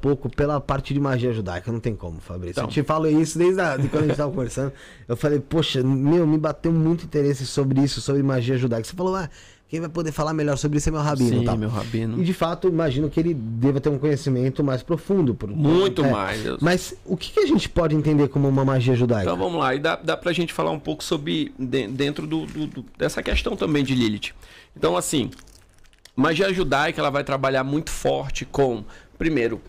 pouco pela parte de magia judaica, não tem como, Fabrício. Então. Eu te falo isso desde a, de quando a gente estava conversando. Eu falei, poxa, meu, me bateu muito interesse sobre isso, sobre magia judaica. Você falou, ah, quem vai poder falar melhor sobre isso é meu rabino. Sim, tá? meu rabino. E de fato, imagino que ele deva ter um conhecimento mais profundo. Por, muito é. mais. Mas o que, a gente pode entender como uma magia judaica? Então vamos lá, e dá, dá pra gente falar um pouco sobre, dentro do, do, do, dessa questão também de Lilith. Então assim, magia judaica ela vai trabalhar muito forte com, primeiro,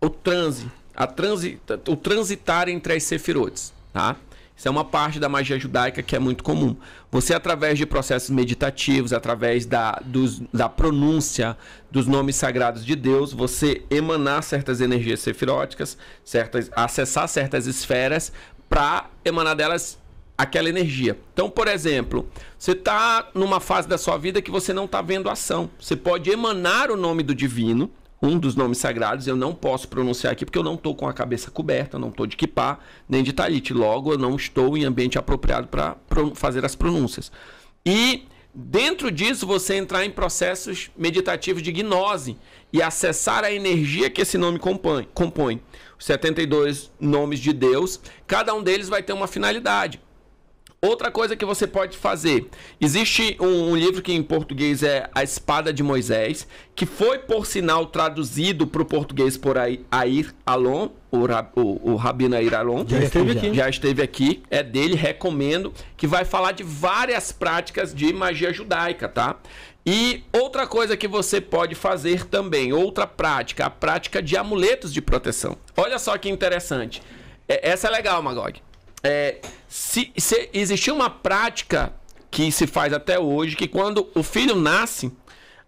o transe, a transi, o transitar entre as sefirotes, tá? Isso é uma parte da magia judaica que é muito comum. Você, através de processos meditativos, através da, dos, da pronúncia dos nomes sagrados de Deus, você emanar certas energias sefiróticas, certas, acessar certas esferas para emanar delas aquela energia. Então, por exemplo, você está numa fase da sua vida que você não está vendo ação. Você pode emanar o nome do divino um dos nomes sagrados eu não posso pronunciar aqui porque eu não estou com a cabeça coberta, não estou de kipá nem de talite, logo eu não estou em ambiente apropriado para fazer as pronúncias. E dentro disso você entrar em processos meditativos de gnose e acessar a energia que esse nome compõe. compõe. Os 72 nomes de Deus, cada um deles vai ter uma finalidade. Outra coisa que você pode fazer: existe um, um, livro que em português é A Espada de Moisés, que foi, por sinal, traduzido para o português por Air Alon, o, Rab, o, o Rabino Air Alon. Já esteve aqui. Já esteve aqui, é dele, recomendo, que vai falar de várias práticas de magia judaica, tá? E outra coisa que você pode fazer também, outra prática, a prática de amuletos de proteção. Olha só que interessante. É, essa é legal, Magog é, se, se existia uma prática que se faz até hoje, que quando o filho nasce,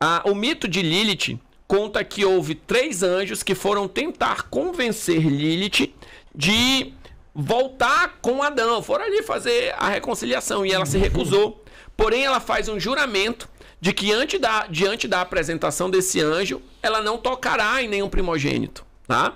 a, o mito de Lilith conta que houve três anjos que foram tentar convencer Lilith de voltar com Adão. Foram ali fazer a reconciliação e ela se recusou. Porém, ela faz um juramento de que da, diante da apresentação desse anjo, ela não tocará em nenhum primogênito, tá?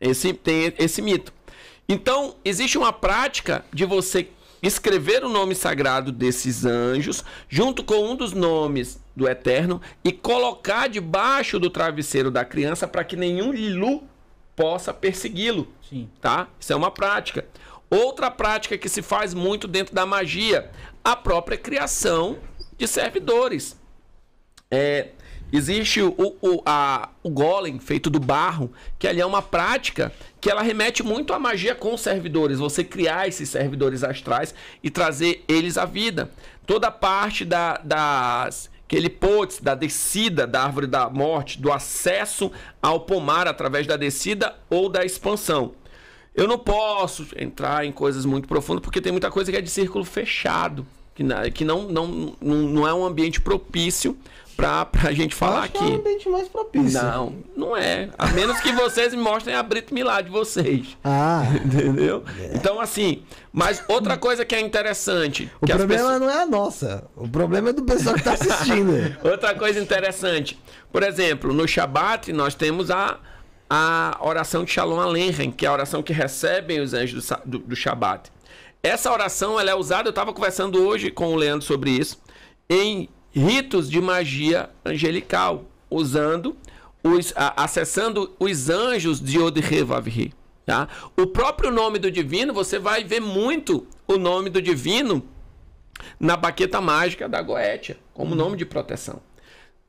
Esse tem esse mito. Então, existe uma prática de você escrever o nome sagrado desses anjos, junto com um dos nomes do Eterno, e colocar debaixo do travesseiro da criança para que nenhum Lilu possa persegui-lo. Tá? Isso é uma prática. Outra prática que se faz muito dentro da magia, a própria criação de servidores. É, existe o, o, a, o golem feito do barro, que ali é uma prática que ela remete muito à magia com servidores, você criar esses servidores astrais e trazer eles à vida. Toda parte da, das aquele potes da descida da árvore da morte, do acesso ao pomar através da descida ou da expansão. Eu não posso entrar em coisas muito profundas porque tem muita coisa que é de círculo fechado, que não, não, não é um ambiente propício pra, pra gente falar é aqui. Não é um ambiente mais propício. Não, não é. A menos que vocês me mostrem a Brito Milá de vocês. Ah. Entendeu? É. Então, assim, mas outra coisa que é interessante. O problema pessoas... não é a nossa. O problema é do pessoal que tá assistindo. outra coisa interessante. Por exemplo, no Shabat nós temos a, a oração de Shalom Aleichem, que é a oração que recebem os anjos do, do, do Shabat. Essa oração ela é usada, eu estava conversando hoje com o Leandro sobre isso, em ritos de magia angelical, usando os, a, acessando os anjos de Odhevavri. Tá? O próprio nome do divino, você vai ver muito o nome do divino na baqueta mágica da Goetia, como nome de proteção.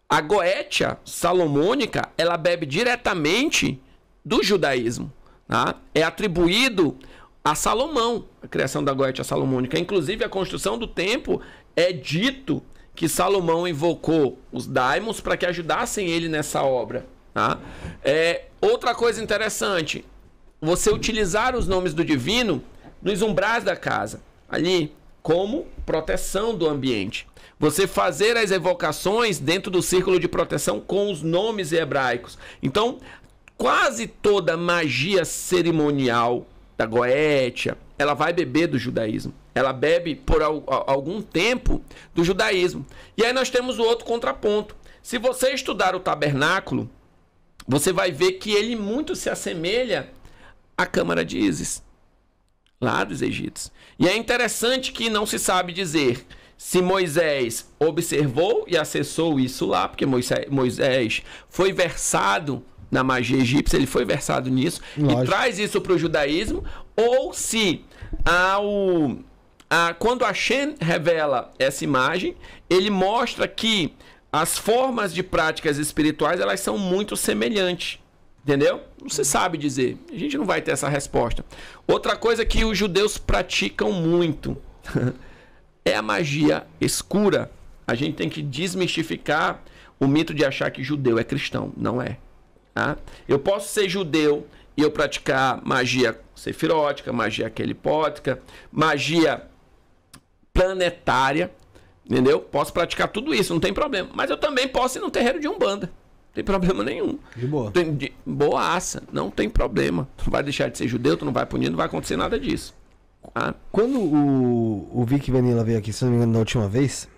A Goetia salomônica, ela bebe diretamente do judaísmo. Tá? É atribuído a Salomão, a criação da Goetia salomônica. Inclusive, a construção do templo é dito que Salomão invocou os daimons para que ajudassem ele nessa obra. Tá? É, outra coisa interessante, você utilizar os nomes do divino nos umbrais da casa, ali como proteção do ambiente. Você fazer as evocações dentro do círculo de proteção com os nomes hebraicos. Então, quase toda magia cerimonial da Goétia, ela vai beber do judaísmo. Ela bebe por algum tempo do judaísmo. E aí nós temos o outro contraponto. Se você estudar o tabernáculo, você vai ver que ele muito se assemelha à Câmara de Isis, lá dos Egípcios. E é interessante que não se sabe dizer se Moisés observou e acessou isso lá, porque Moisés foi versado na magia egípcia, ele foi versado nisso, Lógico. e traz isso para o judaísmo, ou se ao, a, quando a Shen revela essa imagem, ele mostra que as formas de práticas espirituais elas são muito semelhantes. Entendeu? Não se sabe dizer. A gente não vai ter essa resposta. Outra coisa que os judeus praticam muito é a magia escura. A gente tem que desmistificar o mito de achar que judeu é cristão. Não é. Tá? Eu posso ser judeu e eu praticar magia sefirótica, magia aquelipótica, magia planetária, entendeu? Posso praticar tudo isso, não tem problema. Mas eu também posso ir no terreiro de Umbanda. Não tem problema nenhum. De boa. Tem, de, boaça, não tem problema. Tu não vai deixar de ser judeu, tu não vai punir, não vai acontecer nada disso. Tá? Quando o, o Vic Vanilla veio aqui, se não me engano, da última vez,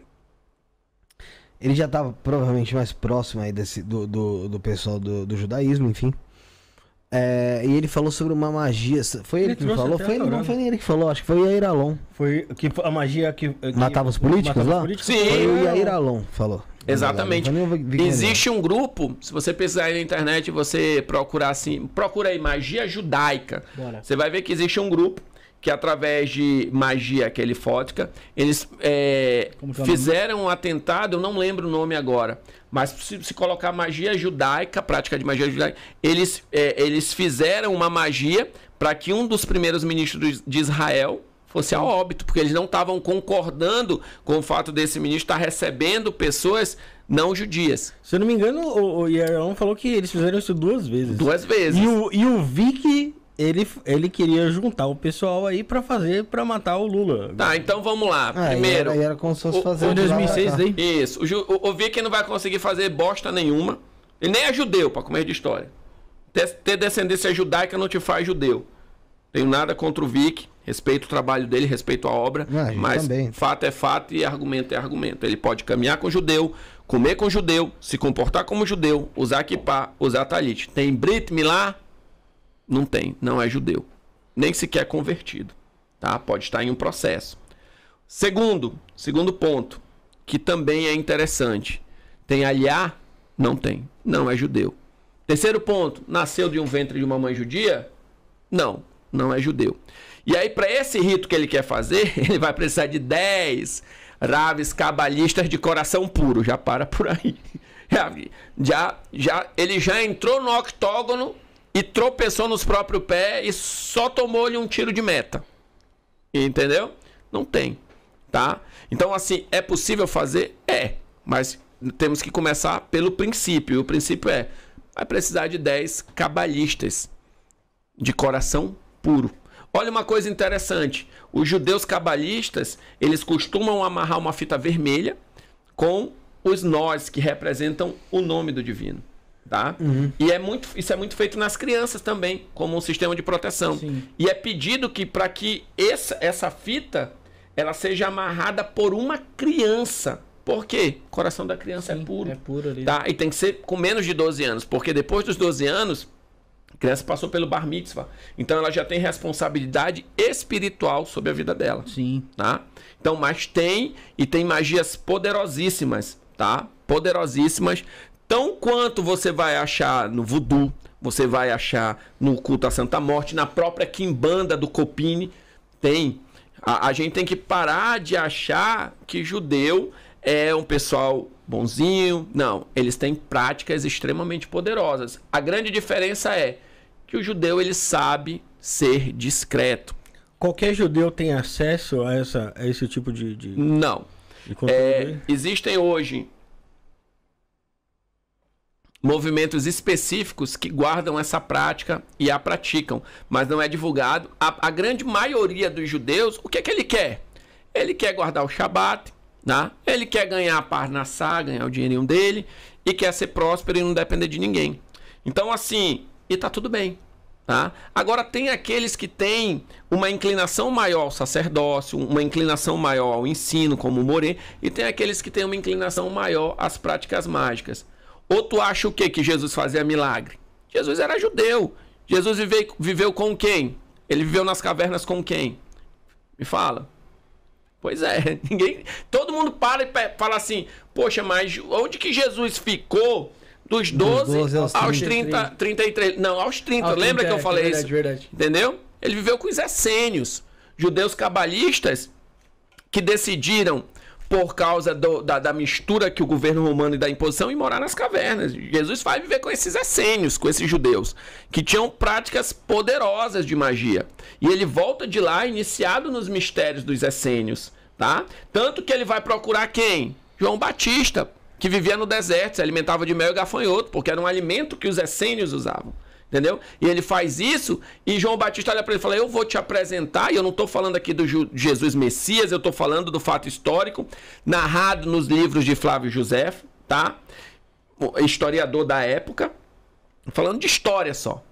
ele já estava provavelmente mais próximo aí desse, do, do, do pessoal do, do judaísmo, enfim. É, e ele falou sobre uma magia. Foi ele, ele que falou? Foi ele, não foi nem ele que falou, acho que foi o Yair Alon. Foi que a magia que. Eh, que matava os políticos matava lá? Os políticos? Sim. Foi o Yair Alon falou. Exatamente. É. Existe um grupo, se você pesquisar aí na internet, você procurar assim, procura aí magia judaica. Bora. Você vai ver que existe um grupo que através de magia aquelefótica eles é, fizeram um atentado, eu não lembro o nome agora, mas se, se colocar magia judaica, prática de magia judaica, eles, é, eles fizeram uma magia para que um dos primeiros ministros de Israel fosse a óbito, porque eles não estavam concordando com o fato desse ministro estar recebendo pessoas não judias. Se eu não me engano, o, o Yaron falou que eles fizeram isso duas vezes. Duas vezes. E o, e o Vicky ele, ele queria juntar o pessoal aí para fazer para matar o Lula. Tá, então vamos lá. Ah, Primeiro. Aí era, era como se fosse o, fazer. Em 2006, hein? Isso. O, o Vick não vai conseguir fazer bosta nenhuma. Ele nem é judeu, para comer de história. Ter, ter, descendência judaica não te faz judeu. Tenho nada contra o Vick. Respeito o trabalho dele, respeito a obra. Ah, mas também. fato é fato e argumento é argumento. Ele pode caminhar com judeu, comer com judeu, se comportar como judeu, usar kippah, usar talite. Tem Brit Milá? Não tem, não é judeu. Nem sequer é convertido. Tá? Pode estar em um processo. Segundo, segundo ponto, que também é interessante. Tem aliá? Não tem. Não é judeu. Terceiro ponto, nasceu de um ventre de uma mãe judia? Não, não é judeu. E aí, para esse rito que ele quer fazer, ele vai precisar de 10 raves cabalistas de coração puro. Já para por aí. Já, já, ele já entrou no octógono e tropeçou nos próprios pés e só tomou-lhe um tiro de meta. Entendeu? Não tem, tá? Então, assim, é possível fazer? É, mas temos que começar pelo princípio. E o princípio é: vai precisar de 10 cabalistas de coração puro. Olha uma coisa interessante. Os judeus cabalistas, eles costumam amarrar uma fita vermelha com os nós que representam o nome do divino. Tá? Uhum. E é muito, isso é muito feito nas crianças também, como um sistema de proteção. Sim. E é pedido que para que essa, essa fita ela seja amarrada por uma criança. Por quê? O coração da criança é Sim, é puro. É puro ali. Tá? E tem que ser com menos de 12 anos, porque depois dos 12 anos, a criança passou pelo bar mitzvah. Então ela já tem responsabilidade espiritual sobre a vida dela. Sim. Tá? Então, mas tem e tem magias poderosíssimas, tá? Poderosíssimas Tão quanto você vai achar no voodoo, você vai achar no culto à Santa Morte, na própria Quimbanda do Copini, tem. A, a gente tem que parar de achar que judeu é um pessoal bonzinho. Não, eles têm práticas extremamente poderosas. A grande diferença é que o judeu ele sabe ser discreto. Qualquer judeu tem acesso a, essa, a esse tipo de. de... Não. De é, existem hoje movimentos específicos que guardam essa prática e a praticam, mas não é divulgado. A, a grande maioria dos judeus, o que é que ele quer? Ele quer guardar o Shabat, né? ele quer ganhar a Parnassá, ganhar o dinheirinho dele, e quer ser próspero e não depender de ninguém. Então, assim, e tá tudo bem. Tá? Agora, tem aqueles que têm uma inclinação maior ao sacerdócio, uma inclinação maior ao ensino, como o Morê, e tem aqueles que têm uma inclinação maior às práticas mágicas. Ou tu acha o quê? Que Jesus fazia milagre? Jesus era judeu. Jesus viveu, viveu com quem? Ele viveu nas cavernas com quem? Me fala. Pois é, ninguém. Todo mundo para e fala assim: Poxa, mas onde que Jesus ficou dos 12, dos 12 aos, aos 30, 30, 33? Não, aos 30. Aos lembra 30, que eu falei é verdade, Verdade. Entendeu? Ele viveu com os essênios, judeus cabalistas que decidiram por causa do, da, da, mistura que o governo romano e da imposição e morar nas cavernas. Jesus vai viver com esses essênios, com esses judeus, que tinham práticas poderosas de magia. E ele volta de lá iniciado nos mistérios dos essênios, tá? Tanto que ele vai procurar quem? João Batista, que vivia no deserto, se alimentava de mel e gafanhoto, porque era um alimento que os essênios usavam. Entendeu? E ele faz isso e João Batista olha para ele e fala: Eu vou te apresentar. E eu não estou falando aqui do Jesus Messias, eu estou falando do fato histórico, narrado nos livros de Flávio José, tá? O historiador da época. Falando de história só.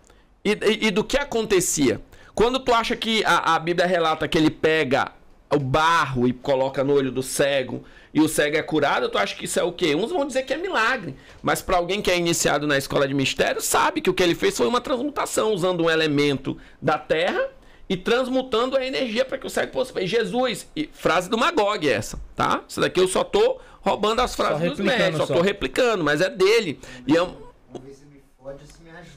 E, e, e do que acontecia. Quando tu acha que a, a Bíblia relata que ele pega o barro e coloca no olho do cego e o cego é curado, tu acha que isso é o quê? Uns vão dizer que é milagre, mas para alguém que é iniciado na escola de mistério, sabe que o que ele fez foi uma transmutação, usando um elemento da terra e transmutando a energia para que o cego possa ver. Jesus, e frase do Magog é essa, tá? Isso daqui eu só tô roubando as frases dos médicos, só, só tô replicando, mas é dele. E é um...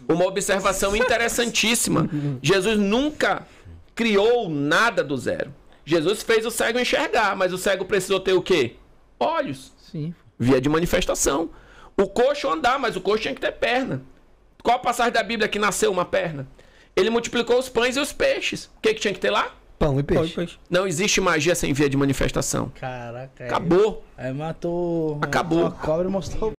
uma observação interessantíssima. Jesus nunca criou nada do zero. Jesus fez o cego enxergar, mas o cego precisou ter o quê? Olhos. Sim. Via de manifestação. O coxo andar, mas o coxo tinha que ter perna. Qual a passagem da Bíblia que nasceu uma perna? Ele multiplicou os pães e os peixes. O que, que tinha que ter lá? Pão e peixe. Pão e peixe. Não existe magia sem via de manifestação. Caraca. Acabou. Aí matou. Acabou. A cobra mostrou